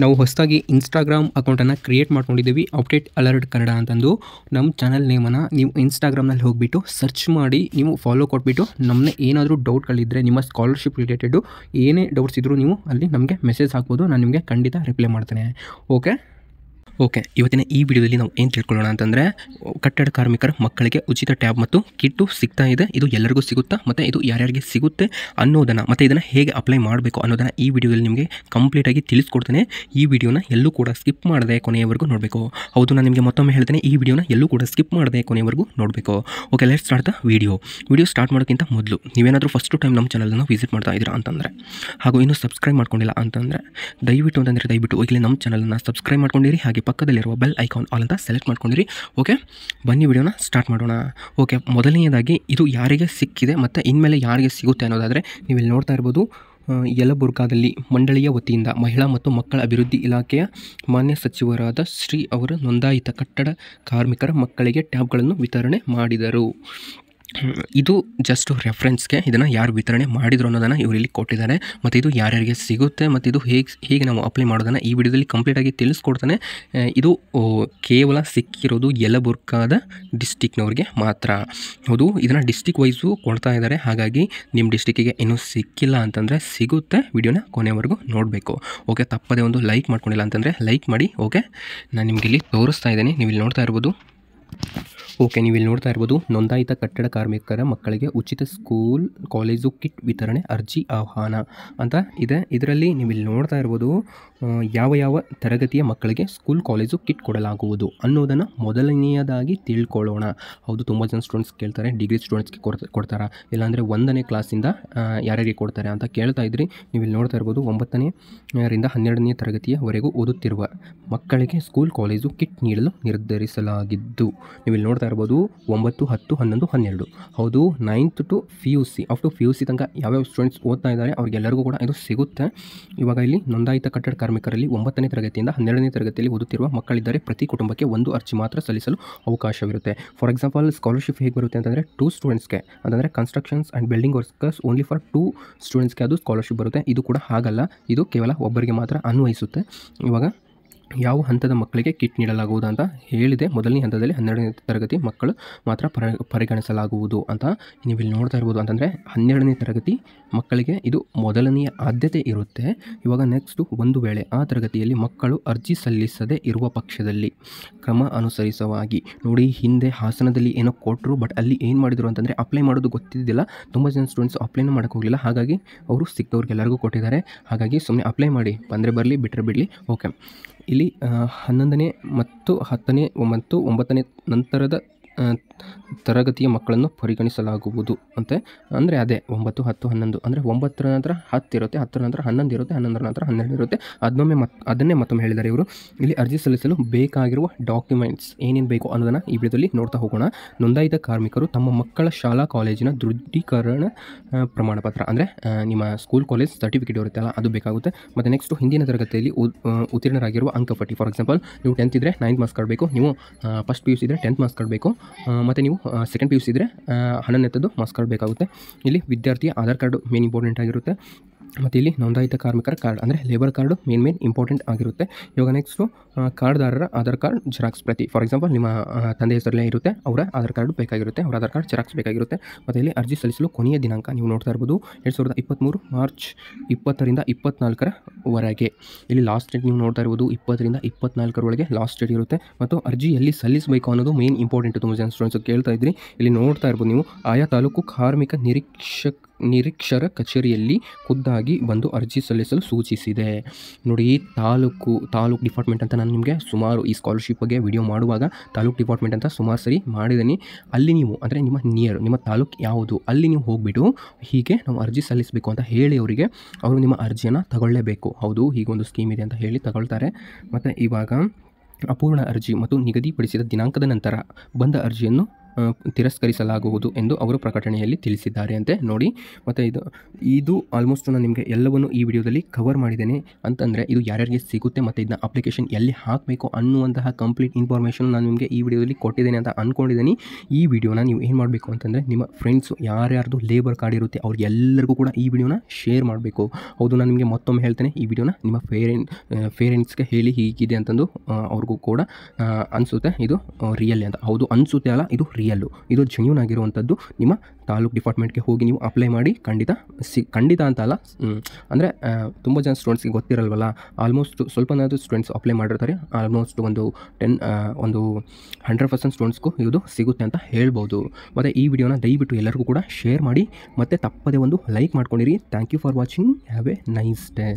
ನಾವು ಹೊಸದಾಗಿ ಇನ್ಸ್ಟಾಗ್ರಾಮ್ ಅಕೌಂಟನ್ನು ಕ್ರಿಯೇಟ್ ಮಾಡ್ಕೊಂಡಿದ್ದೀವಿ ಅಪ್ಡೇಟ್ ಅಲರ್ಟ್ ಕನ್ನಡ ಅಂತಂದು ನಮ್ಮ ಚಾನಲ್ ನೇಮನ್ನು ನೀವು ಇನ್ಸ್ಟಾಗ್ರಾಮ್ನಲ್ಲಿ ಹೋಗಿಬಿಟ್ಟು ಸರ್ಚ್ ಮಾಡಿ ನೀವು ಫಾಲೋ ಕೊಟ್ಬಿಟ್ಟು ನಮ್ಮನ್ನೇ ಏನಾದರೂ ಡೌಟ್ಗಳಿದ್ದರೆ ನಿಮ್ಮ ಸ್ಕಾಲರ್ಶಿಪ್ ರಿಲೇಟೆಡು ಏನೇ ಡೌಟ್ಸ್ ಇದ್ದರೂ ನೀವು ಅಲ್ಲಿ ನಮಗೆ ಮೆಸೇಜ್ ಹಾಕ್ಬೋದು ನಾನು ನಿಮಗೆ ಖಂಡಿತ ರಿಪ್ಲೈ ಮಾಡ್ತೇನೆ ಓಕೆ ಓಕೆ ಇವತ್ತಿನ ಈ ವಿಡಿಯೋದಲ್ಲಿ ನಾವು ಏನು ತಿಳ್ಕೊಳ್ಳೋಣ ಅಂತಂದರೆ ಕಟ್ಟಡ ಕಾರ್ಮಿಕರ ಮಕ್ಕಳಿಗೆ ಉಚಿತ ಟ್ಯಾಬ್ ಮತ್ತು ಕಿಟ್ಟು ಸಿಗ್ತಾ ಇದೆ ಇದು ಎಲ್ಲರಿಗೂ ಸಿಗುತ್ತಾ ಮತ್ತು ಇದು ಯಾರ್ಯಾರಿಗೆ ಸಿಗುತ್ತೆ ಅನ್ನೋದನ್ನು ಮತ್ತು ಇದನ್ನು ಹೇಗೆ ಅಪ್ಲೈ ಮಾಡಬೇಕು ಅನ್ನೋದನ್ನು ಈ ವಿಡಿಯೋದಲ್ಲಿ ನಿಮಗೆ ಕಂಪ್ಲೀಟಾಗಿ ತಿಳಿಸ್ಕೊಡ್ತೇನೆ ಈ ವಿಡಿಯೋನ ಎಲ್ಲೂ ಕೂಡ ಸ್ಕಿಪ್ ಮಾಡದೆ ಕೊನೆಯವರೆಗೂ ನೋಡಬೇಕು ಹೌದು ನಾನು ನಿಮಗೆ ಮತ್ತೊಮ್ಮೆ ಹೇಳ್ತೇನೆ ಈ ವಿಡಿಯೋನ ಎಲ್ಲೂ ಕೂಡ ಸ್ಕಿಪ್ ಮಾಡದೆ ಕೊನೆಯವರೆಗೂ ನೋಡಬೇಕು okay let start the video video start ಮಾಡೋಕ್ಕಿಂತ ಮೊದಲು ನೀವೇನಾದರೂ ಫಸ್ಟ್ ಟೈಮ್ ನಮ್ಮ ಚಾನಲನ್ನು ವಿಸಿಟ್ ಮಾಡ್ತಾ ಇದ್ದೀರಾ ಅಂತಂದರೆ ಹಾಗೂ ಇನ್ನೂ ಸಬ್ಸ್ಕ್ರೈಬ್ ಮಾಡ್ಕೊಂಡಿಲ್ಲ ಅಂತಂದರೆ ದಯವಿಟ್ಟು ಅಂತಂದರೆ ದಯವಿಟ್ಟು ಈಗಲೇ ನಮ್ಮ ಚಾನಲನ್ನು ಸಬ್ಸ್ಕ್ರೈಬ್ ಮಾಡ್ಕೊಂಡಿರಿ ಹಾಗೆ ಪಕ್ಕದಲ್ಲಿರುವ ಬೆಲ್ ಐಕಾನ್ ಆಲ್ ಅಂತ ಸೆಲೆಕ್ಟ್ ಮಾಡ್ಕೊಂಡಿರಿ ಓಕೆ ಬನ್ನಿ ವಿಡಿಯೋನ ಸ್ಟಾರ್ಟ್ ಮಾಡೋಣ ಓಕೆ ಮೊದಲನೆಯದಾಗಿ ಇದು ಯಾರಿಗೆ ಸಿಕ್ಕಿದೆ ಮತ್ತು ಇನ್ಮೇಲೆ ಯಾರಿಗೆ ಸಿಗುತ್ತೆ ಅನ್ನೋದಾದರೆ ನೀವು ಇಲ್ಲಿ ನೋಡ್ತಾ ಇರ್ಬೋದು ಯಲಬುರ್ಗಾದಲ್ಲಿ ಮಂಡಳಿಯ ವತಿಯಿಂದ ಮಹಿಳಾ ಮತ್ತು ಮಕ್ಕಳ ಅಭಿವೃದ್ಧಿ ಇಲಾಖೆಯ ಮಾನ್ಯ ಸಚಿವರಾದ ಶ್ರೀ ಅವರ ನೋಂದಾಯಿತ ಕಟ್ಟಡ ಕಾರ್ಮಿಕರ ಮಕ್ಕಳಿಗೆ ಟ್ಯಾಬ್ಗಳನ್ನು ವಿತರಣೆ ಮಾಡಿದರು ಇದು ಜಸ್ಟ್ ರೆಫ್ರೆನ್ಸ್ಗೆ ಇದನ್ನು ಯಾರು ವಿತರಣೆ ಮಾಡಿದ್ರು ಅನ್ನೋದನ್ನು ಇವರು ಇಲ್ಲಿ ಕೊಟ್ಟಿದ್ದಾರೆ ಮತ್ತು ಇದು ಯಾರ್ಯಾರಿಗೆ ಸಿಗುತ್ತೆ ಮತ್ತು ಇದು ಹೇಗೆ ಹೇಗೆ ನಾವು ಅಪ್ಲೈ ಮಾಡೋದನ್ನು ಈ ವಿಡಿಯೋದಲ್ಲಿ ಕಂಪ್ಲೀಟಾಗಿ ತಿಳಿಸ್ಕೊಡ್ತಾನೆ ಇದು ಕೇವಲ ಸಿಕ್ಕಿರೋದು ಯಲಬುರ್ಗಾದ ಡಿಸ್ಟಿಕ್ನವ್ರಿಗೆ ಮಾತ್ರ ಹೌದು ಇದನ್ನು ಡಿಸ್ಟಿಕ್ ವೈಸು ಕೊಡ್ತಾ ಇದ್ದಾರೆ ಹಾಗಾಗಿ ನಿಮ್ಮ ಡಿಸ್ಟಿಕ್ಕಿಗೆ ಇನ್ನೂ ಸಿಕ್ಕಿಲ್ಲ ಅಂತಂದರೆ ಸಿಗುತ್ತೆ ವಿಡಿಯೋನ ಕೊನೆವರೆಗೂ ನೋಡಬೇಕು ಓಕೆ ತಪ್ಪದೇ ಒಂದು ಲೈಕ್ ಮಾಡ್ಕೊಂಡಿಲ್ಲ ಅಂತಂದರೆ ಲೈಕ್ ಮಾಡಿ ಓಕೆ ನಾನು ನಿಮಗೆ ಇಲ್ಲಿ ತೋರಿಸ್ತಾ ಇದ್ದೀನಿ ನೀವು ಇಲ್ಲಿ ನೋಡ್ತಾ ಇರ್ಬೋದು ಓಕೆ ನೀವು ಇಲ್ಲಿ ನೋಡ್ತಾ ಇರ್ಬೋದು ನೋಂದಾಯಿತ ಕಟ್ಟಡ ಕಾರ್ಮಿಕರ ಮಕ್ಕಳಿಗೆ ಉಚಿತ ಸ್ಕೂಲ್ ಕಾಲೇಜು ಕಿಟ್ ವಿತರಣೆ ಅರ್ಜಿ ಆಹ್ವಾನ ಅಂತ ಇದೆ ಇದರಲ್ಲಿ ನೀವು ಇಲ್ಲಿ ನೋಡ್ತಾ ಇರ್ಬೋದು ಯಾವ ಯಾವ ತರಗತಿಯ ಮಕ್ಕಳಿಗೆ ಸ್ಕೂಲ್ ಕಾಲೇಜು ಕಿಟ್ ಕೊಡಲಾಗುವುದು ಅನ್ನೋದನ್ನು ಮೊದಲನೆಯದಾಗಿ ತಿಳ್ಕೊಳ್ಳೋಣ ಹೌದು ತುಂಬ ಜನ ಸ್ಟೂಡೆಂಟ್ಸ್ ಕೇಳ್ತಾರೆ ಡಿಗ್ರಿ ಸ್ಟೂಡೆಂಟ್ಸ್ಗೆ ಕೊಡ್ತಾ ಕೊಡ್ತಾರಾ ಇಲ್ಲಾಂದರೆ ಒಂದನೇ ಕ್ಲಾಸಿಂದ ಯಾರ್ಯಾರಿಗೆ ಕೊಡ್ತಾರೆ ಅಂತ ಕೇಳ್ತಾ ಇದ್ರಿ ನೀವು ಇಲ್ಲಿ ನೋಡ್ತಾ ಇರ್ಬೋದು ರಿಂದ ಹನ್ನೆರಡನೇ ತರಗತಿಯವರೆಗೂ ಓದುತ್ತಿರುವ ಮಕ್ಕಳಿಗೆ ಸ್ಕೂಲ್ ಕಾಲೇಜು ಕಿಟ್ ನೀಡಲು ನಿರ್ಧರಿಸಲಾಗಿದ್ದು ನೀವು ಇಲ್ಲಿ ನೋಡ್ತಾ ಇರ್ಬೋದು ಒಂಬತ್ತು ಹತ್ತು ಹನ್ನೊಂದು ಹನ್ನೆರಡು ಹೌದು ninth to P U C of to P U C ತನಕ ಯಾವ್ಯಾವ ಸ್ಟೂಡೆಂಟ್ಸ್ ಓದ್ತಾ ಇದ್ದಾರೆ ಅವ್ರಿಗೆಲ್ಲರಿಗೂ ಕೂಡ ಇದು ಸಿಗುತ್ತೆ ಇವಾಗ ಇಲ್ಲಿ ನೋಂದಾಯಿತ ಕಟ್ಟಡ ಕಾರ್ಮಿಕರಲ್ಲಿ ಒಂಬತ್ತನೇ ತರಗತಿಯಿಂದ ಹನ್ನೆರಡನೇ ತರಗತಿಯಲ್ಲಿ ಓದುತ್ತಿರುವ ಮಕ್ಕಳಿದ್ದರೆ ಪ್ರತಿ ಕುಟುಂಬಕ್ಕೆ ಒಂದು ಅರ್ಜಿ ಮಾತ್ರ ಸಲ್ಲಿಸಲು ಅವಕಾಶವಿರುತ್ತೆ ಫಾರ್ ಎಕ್ಸಾಂಪಲ್ ಸ್ಕಾಲರ್ಶಿಪ್ ಹೇಗೆ ಬರುತ್ತೆ ಅಂತಂದರೆ ಟೂ ಸ್ಟೂಡೆಂಟ್ಸ್ಗೆ ಅಂತಂದರೆ constructions and building workers only for to ಸ್ಟೂಡೆಂಟ್ಸ್ಗೆ ಅದು ಸ್ಕಾಲರ್ಶಿಪ್ ಬರುತ್ತೆ ಇದು ಕೂಡ ಹಾಗಲ್ಲ ಇದು ಕೇವಲ ಒಬ್ಬರಿಗೆ ಮಾತ್ರ ಅನ್ವಯಿಸುತ್ತೆ ಇವಾಗ ಯಾವ ಹಂತದ ಮಕ್ಕಳಿಗೆ ಕಿಟ್ ನೀಡಲಾಗುವುದು ಅಂತ ಹೇಳಿದೆ ಮೊದಲನೇ ಹಂತದಲ್ಲಿ ಹನ್ನೆರಡನೇ ತರಗತಿ ಮಕ್ಕಳು ಮಾತ್ರ ಪರಿಗಣಿಸಲಾಗುವುದು ಅಂತ ನೀವು ಇಲ್ಲಿ ನೋಡ್ತಾ ಇರ್ಬೋದು ಅಂತಂದರೆ ಹನ್ನೆರಡನೇ ತರಗತಿ ಮಕ್ಕಳಿಗೆ ಇದು ಮೊದಲನೆಯ ಆದ್ಯತೆ ಇರುತ್ತೆ ಇವಾಗ ನೆಕ್ಸ್ಟು ಒಂದು ವೇಳೆ ಆ ತರಗತಿಯಲ್ಲಿ ಮಕ್ಕಳು ಅರ್ಜಿ ಸಲ್ಲಿಸದೆ ಇರುವ ಪಕ್ಷದಲ್ಲಿ ಕ್ರಮ ಅನುಸರಿಸುವಾಗಿ ನೋಡಿ ಹಿಂದೆ ಹಾಸನದಲ್ಲಿ ಏನೋ ಕೊಟ್ಟರು ಬಟ್ ಅಲ್ಲಿ ಏನು ಮಾಡಿದರು ಅಂತಂದರೆ ಅಪ್ಲೈ ಮಾಡೋದು ಗೊತ್ತಿದ್ದಿಲ್ಲ ತುಂಬ ಜನ ಸ್ಟೂಡೆಂಟ್ಸ್ ಅಪ್ಲೈನೂ ಮಾಡೋಕ್ಕೆ ಹೋಗಲಿಲ್ಲ ಹಾಗಾಗಿ ಅವರು ಎಲ್ಲರಿಗೂ ಕೊಟ್ಟಿದ್ದಾರೆ ಹಾಗಾಗಿ ಸುಮ್ಮನೆ ಅಪ್ಲೈ ಮಾಡಿ ಬಂದರೆ ಬರಲಿ ಬಿಟ್ಟರೆ ಬಿಡಲಿ ಓಕೆ ಇಲ್ಲಿ ಇಲ್ಲಿ ಹನ್ನೊಂದನೇ ಮತ್ತು ಹತ್ತನೇ ಮತ್ತು ಒಂಬತ್ತನೇ ನಂತರದ ತರಗತಿಯ ಮಕ್ಕಳನ್ನು ಪರಿಗಣಿಸಲಾಗುವುದು ಅಂತೆ ಅಂದರೆ ಅದೇ ಒಂಬತ್ತು ಹತ್ತು ಹನ್ನೊಂದು ಅಂದರೆ ಒಂಬತ್ತರ ನಂತರ ಹತ್ತು ಇರುತ್ತೆ ಹತ್ತರ ನಂತರ ಹನ್ನೊಂದು ಇರುತ್ತೆ ಹನ್ನೊಂದರ ನಂತರ ಹನ್ನೆರಡು ಇರುತ್ತೆ ಅದನ್ನೊಮ್ಮೆ ಮತ್ ಅದನ್ನೇ ಮತ್ತೊಮ್ಮೆ ಹೇಳಿದ್ದಾರೆ ಇವರು ಇಲ್ಲಿ ಅರ್ಜಿ ಸಲ್ಲಿಸಲು ಬೇಕಾಗಿರುವ ಡಾಕ್ಯುಮೆಂಟ್ಸ್ ಏನೇನು ಬೇಕು ಅನ್ನೋದನ್ನು ಈ ವಿಡಿಯೋದಲ್ಲಿ ನೋಡ್ತಾ ಹೋಗೋಣ ನೋಂದಾಯಿತ ಕಾರ್ಮಿಕರು ತಮ್ಮ ಮಕ್ಕಳ ಶಾಲಾ ಕಾಲೇಜಿನ ದೃಢೀಕರಣ ಪ್ರಮಾಣಪತ್ರ ಅಂದರೆ ನಿಮ್ಮ ಸ್ಕೂಲ್ ಕಾಲೇಜ್ ಸರ್ಟಿಫಿಕೇಟ್ ಇರುತ್ತೆ ಅಲ್ಲ ಅದು ಬೇಕಾಗುತ್ತೆ ಮತ್ತು ನೆಕ್ಸ್ಟು ಹಿಂದಿನ ತರಗತಿಯಲ್ಲಿ ಉತ್ತೀರ್ಣರಾಗಿರುವ ಅಂಕಪಟ್ಟಿ ಫಾರ್ ಎಕ್ಸಾಂಪಲ್ ನೀವು ಟೆಂತ್ ಇದ್ದರೆ ನೈನ್ತ್ ಮಾರ್ಕ್ಸ್ ಬೇಕು ನೀವು ಫಸ್ಟ್ ಪಿ ಯು ಸಿ ಇದ್ದರೆ ಟೆಂತ್ ಮಾರ್ಕ್ಸ್ ಕಟ್ಟಬೇಕು ಮತ್ತು ನೀವು ಸೆಕೆಂಡ್ ಪಿ ಯು ಸಿ ಇದ್ದರೆ ಹಣನೆತ್ತದ್ದು ಮಾಸ್ ಕಾರ್ಡ್ ಬೇಕಾಗುತ್ತೆ ಇಲ್ಲಿ ವಿದ್ಯಾರ್ಥಿ ಆಧಾರ್ ಕಾರ್ಡು ಮೇನ್ ಇಂಪಾರ್ಟೆಂಟ್ ಆಗಿರುತ್ತೆ ಮತ್ತು ಇಲ್ಲಿ ನೋಂದಾಯಿತ ಕಾರ್ಮಿಕರ ಕಾರ್ಡ್ ಅಂದರೆ labour card main main important ಆಗಿರುತ್ತೆ ಇವಾಗ ನೆಕ್ಸ್ಟು ಕಾರ್ಡ್ದಾರರ ಆಧಾರ್ ಕಾರ್ಡ್ ಜೆರಾಕ್ಸ್ ಪ್ರತಿ ಫಾರ್ ಎಕ್ಸಾಂಪಲ್ ನಿಮ್ಮ ತಂದೆ ಹೆಸರಲ್ಲೇ ಇರುತ್ತೆ ಅವರ ಆಧಾರ್ ಕಾರ್ಡ್ ಬೇಕಾಗಿರುತ್ತೆ ಅವರ ಆಧಾರ್ ಕಾರ್ಡ್ ಜೆರಾಕ್ಸ್ ಬೇಕಾಗಿರುತ್ತೆ ಮತ್ತು ಇಲ್ಲಿ ಅರ್ಜಿ ಸಲ್ಲಿಸಲು ಕೊನೆಯ ದಿನಾಂಕ ನೀವು ನೋಡ್ತಾ ಇರ್ಬೋದು ಎರಡು ಸಾವಿರದ ಇಪ್ಪತ್ತ್ಮೂರು ಮಾರ್ಚ್ ಇಪ್ಪತ್ತರಿಂದ ಇಪ್ಪತ್ನಾಲ್ಕರವರೆಗೆ ಇಲ್ಲಿ ಲಾಸ್ಟ್ ಡೇಟ್ ನೀವು ನೋಡ್ತಾ ಇರ್ಬೋದು ಇಪ್ಪತ್ತರಿಂದ ಇಪ್ಪತ್ನಾಲ್ಕರೊಳಗೆ ಲಾಸ್ಟ್ ಡೇಟ್ ಇರುತ್ತೆ ಮತ್ತು ಅರ್ಜಿ ಎಲ್ಲಿ ಸಲ್ಲಿಸಬೇಕು ಅನ್ನೋದು ಮೇನ್ ಇಂಪಾರ್ಟೆಂಟ್ ತುಂಬ ಜನ ಸ್ಟೂಡೆಂಟ್ಸ್ ಕೇಳ್ತಾ ಇದ್ರಿ ಇಲ್ಲಿ ನೋಡ್ತಾ ಇರ್ಬೋದು ನೀವು ಆಯಾ ತಾಲೂಕು ಕಾರ್ಮಿಕ ನಿರೀಕ್ಷಕ ನಿರೀಕ್ಷರ ಕಚೇರಿಯಲ್ಲಿ ಖುದ್ದಾಗಿ ಬಂದು ಅರ್ಜಿ ಸಲ್ಲಿಸಲು ಸೂಚಿಸಿದೆ ನೋಡಿ ತಾಲೂಕು ತಾಲೂಕು ಡಿಪಾರ್ಟ್ಮೆಂಟ್ ಅಂತ ನಾನು ನಿಮಗೆ ಸುಮಾರು ಈ ಸ್ಕಾಲರ್ಶಿಪ್ ಬಗ್ಗೆ ವಿಡಿಯೋ ಮಾಡುವಾಗ ತಾಲೂಕು ಡಿಪಾರ್ಟ್ಮೆಂಟ್ ಅಂತ ಸುಮಾರು ಸರಿ ಮಾಡಿದ್ದೀನಿ ಅಲ್ಲಿ ನೀವು ಅಂದರೆ ನಿಮ್ಮ ನಿಯರ್ ನಿಮ್ಮ ತಾಲೂಕು ಯಾವುದು ಅಲ್ಲಿ ನೀವು ಹೋಗಿಬಿಟ್ಟು ಹೀಗೆ ನಾವು ಅರ್ಜಿ ಸಲ್ಲಿಸಬೇಕು ಅಂತ ಹೇಳಿ ಅವರಿಗೆ ಅವರು ನಿಮ್ಮ ಅರ್ಜಿಯನ್ನು ತಗೊಳ್ಳೇಬೇಕು ಹೌದು ಹೀಗೊಂದು ಸ್ಕೀಮ್ ಇದೆ ಅಂತ ಹೇಳಿ ತಗೊಳ್ತಾರೆ ಮತ್ತು ಇವಾಗ ಅಪೂರ್ಣ ಅರ್ಜಿ ಮತ್ತು ನಿಗದಿಪಡಿಸಿದ ದಿನಾಂಕದ ನಂತರ ಬಂದ ಅರ್ಜಿಯನ್ನು ತಿರಸ್ಕರಿಸಲಾಗುವುದು ಎಂದು ಅವರು ಪ್ರಕಟಣೆಯಲ್ಲಿ ತಿಳಿಸಿದ್ದಾರೆ ಅಂತೆ ನೋಡಿ ಮತ್ತು ಇದು ಇದು ಆಲ್ಮೋಸ್ಟ್ ನಾನು ನಿಮಗೆ ಎಲ್ಲವನ್ನೂ ಈ ವಿಡಿಯೋದಲ್ಲಿ ಕವರ್ ಮಾಡಿದ್ದೇನೆ ಅಂತಂದರೆ ಇದು ಯಾರ್ಯಾರಿಗೆ ಸಿಗುತ್ತೆ ಮತ್ತು ಇದನ್ನ ಅಪ್ಲಿಕೇಶನ್ ಎಲ್ಲಿ ಹಾಕಬೇಕು ಅನ್ನುವಂತಹ ಕಂಪ್ಲೀಟ್ ಇನ್ಫಾರ್ಮೇಷನ್ ನಾನು ನಿಮಗೆ ಈ ವಿಡಿಯೋದಲ್ಲಿ ಕೊಟ್ಟಿದ್ದೇನೆ ಅಂತ ಅಂದ್ಕೊಂಡಿದ್ದೀನಿ ಈ ವಿಡಿಯೋನ ನೀವು ಏನು ಮಾಡಬೇಕು ಅಂತಂದರೆ ನಿಮ್ಮ ಫ್ರೆಂಡ್ಸು ಯಾರ್ಯಾರ್ದು ಲೇಬರ್ ಕಾರ್ಡ್ ಇರುತ್ತೆ ಅವ್ರಿಗೆಲ್ಲರಿಗೂ ಕೂಡ ಈ ವಿಡಿಯೋನ ಶೇರ್ ಮಾಡಬೇಕು ಹೌದು ನಾನು ನಿಮಗೆ ಮತ್ತೊಮ್ಮೆ ಹೇಳ್ತೇನೆ ಈ ವಿಡಿಯೋನ ನಿಮ್ಮ ಫೇರೆಂಟ್ ಫೇರೆಂಟ್ಸ್ಗೆ ಹೇಳಿ ಹೀಗಿದೆ ಅಂತಂದು ಅವ್ರಿಗೂ ಕೂಡ ಅನಿಸುತ್ತೆ ಇದು ರಿಯಲ್ ಅಂತ ಹೌದು ಅನಿಸುತ್ತೆ ಅಲ್ಲ ಇದು ರಿಯಲ್ ಎಲ್ಲು ಇದು ಜೆನ್ಯೂನ್ ಆಗಿರುವಂಥದ್ದು ನಿಮ್ಮ ತಾಲೂಕು ಡಿಪಾರ್ಟ್ಮೆಂಟ್ಗೆ ಹೋಗಿ ನೀವು ಅಪ್ಲೈ ಮಾಡಿ ಖಂಡಿತ ಸಿ ಖಂಡಿತ ಅಂತ ಅಲ್ಲ ಅಂದರೆ ತುಂಬ ಜನ ಸ್ಟೂಡೆಂಟ್ಸ್ಗೆ ಗೊತ್ತಿರಲ್ವಲ್ಲ ಆಲ್ಮೋಸ್ಟ್ ಸ್ವಲ್ಪನಾದರೂ ಸ್ಟೂಡೆಂಟ್ಸ್ ಅಪ್ಲೈ ಮಾಡಿರ್ತಾರೆ ಆಲ್ಮೋಸ್ಟ್ ಒಂದು ಟೆನ್ ಒಂದು ಹಂಡ್ರೆಡ್ ಪರ್ಸೆಂಟ್ ಸ್ಟೂಡೆಂಟ್ಸ್ಗೂ ಇದು ಸಿಗುತ್ತೆ ಅಂತ ಹೇಳ್ಬೋದು ಮತ್ತು ಈ ವಿಡಿಯೋನ ದಯವಿಟ್ಟು ಎಲ್ಲರಿಗೂ ಕೂಡ ಶೇರ್ ಮಾಡಿ ಮತ್ತು ತಪ್ಪದೇ ಒಂದು ಲೈಕ್ ಮಾಡ್ಕೊಂಡಿರಿ thank you for watching have a nice day